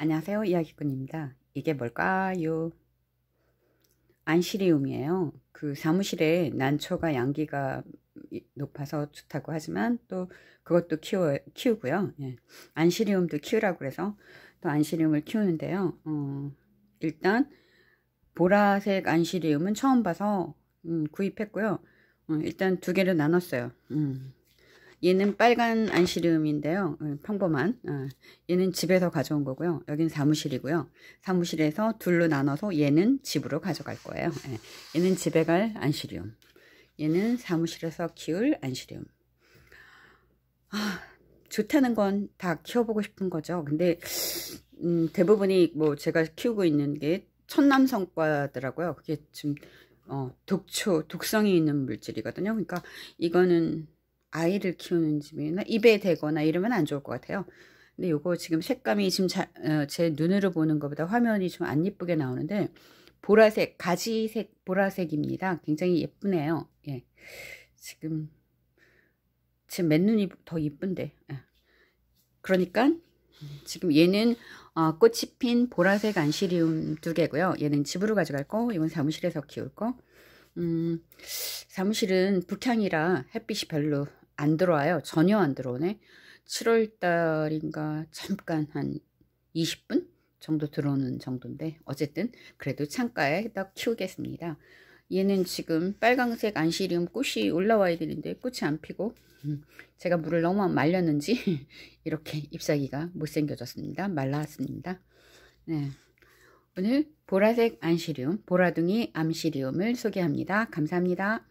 안녕하세요 이야기꾼입니다 이게 뭘까요 안시리움이에요 그 사무실에 난초가 양기가 높아서 좋다고 하지만 또 그것도 키워, 키우고요 예. 안시리움도 키우라고 해서또 안시리움을 키우는데요 어, 일단 보라색 안시리움은 처음 봐서 음, 구입했고요 어, 일단 두 개를 나눴어요 음. 얘는 빨간 안시름인데요. 어, 평범한. 어, 얘는 집에서 가져온 거고요. 여기는 사무실이고요. 사무실에서 둘로 나눠서 얘는 집으로 가져갈 거예요. 예. 얘는 집에 갈 안시륨. 얘는 사무실에서 키울 안시륨. 아, 좋다는 건 다 키워보고 싶은 거죠. 근데 음, 대부분이 뭐 제가 키우고 있는 게 천남성과더라고요. 그게 좀 어, 독초, 독성이 있는 물질이거든요. 그러니까 이거는 아이를 키우는 집이나 입에 대거나 이러면 안 좋을 것 같아요. 근데 요거 지금 색감이 지금 자, 어, 제 눈으로 보는 것보다 화면이 좀 안 예쁘게 나오는데 보라색, 가지색 보라색입니다. 굉장히 예쁘네요. 예. 지금 지금 맨눈이 더예쁜데 예. 그러니까 지금 얘는 어, 꽃이 핀 보라색 안시리움 두 개고요. 얘는 집으로 가져갈 거, 이건 사무실에서 키울 거. 음, 사무실은 북향이라 햇빛이 별로 안 들어와요. 전혀 안 들어오네. 7월달인가 잠깐 한 20분 정도 들어오는 정도인데 어쨌든 그래도 창가에 딱 키우겠습니다. 얘는 지금 빨강색 안시리움 꽃이 올라와야 되는데 꽃이 안 피고 음, 제가 물을 너무 말렸는지 이렇게 잎사귀가 못생겨졌습니다. 말라왔습니다 네. 오늘 보라색 안시리움, 보라둥이 암시리움을 소개합니다. 감사합니다.